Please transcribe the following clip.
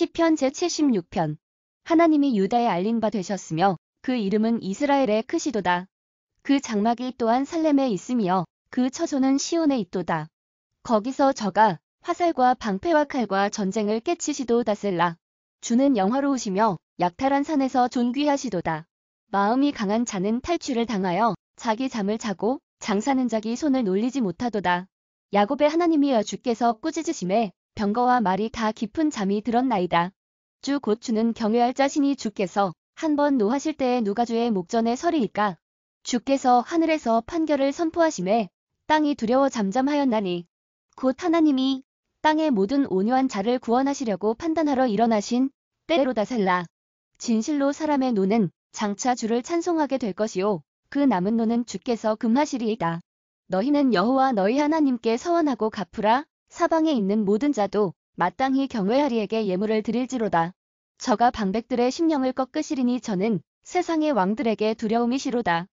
시편 제76편 하나님이 유다에 알림바 되셨으며 그 이름은 이스라엘의 크시도다. 그 장막이 또한 살렘에 있으며 그 처소는 시온에 있도다. 거기서 저가 화살과 방패와 칼과 전쟁을 깨치시도 다셀라 주는 영화로우시며 약탈한 산에서 존귀하시도다. 마음이 강한 자는 탈출을 당하여 자기 잠을 자고 장사는 자기 손을 놀리지 못하도다. 야곱의 하나님이여 주께서 꾸짖으심에 병거와 말이 다 깊은 잠이 들었나이다. 주 곧 주는 경외할 자신이 주께서 한 번 노하실 때에 누가 주의 목전에 서리일까 주께서 하늘에서 판결을 선포하심에 땅이 두려워 잠잠하였나니 곧 하나님이 땅의 모든 온유한 자를 구원하시려고 판단하러 일어나신 때로다 셀라. 진실로 사람의 노는 장차 주를 찬송하게 될 것이요 그 남은 노는 주께서 금하시리이다. 너희는 여호와 너희 하나님께 서원하고 갚으라 사방에 있는 모든 자도 마땅히 경외하리에게 예물을 드릴지로다. 저가 방백들의 심령을 꺾으시리니 저는 세상의 왕들에게 두려움이시로다.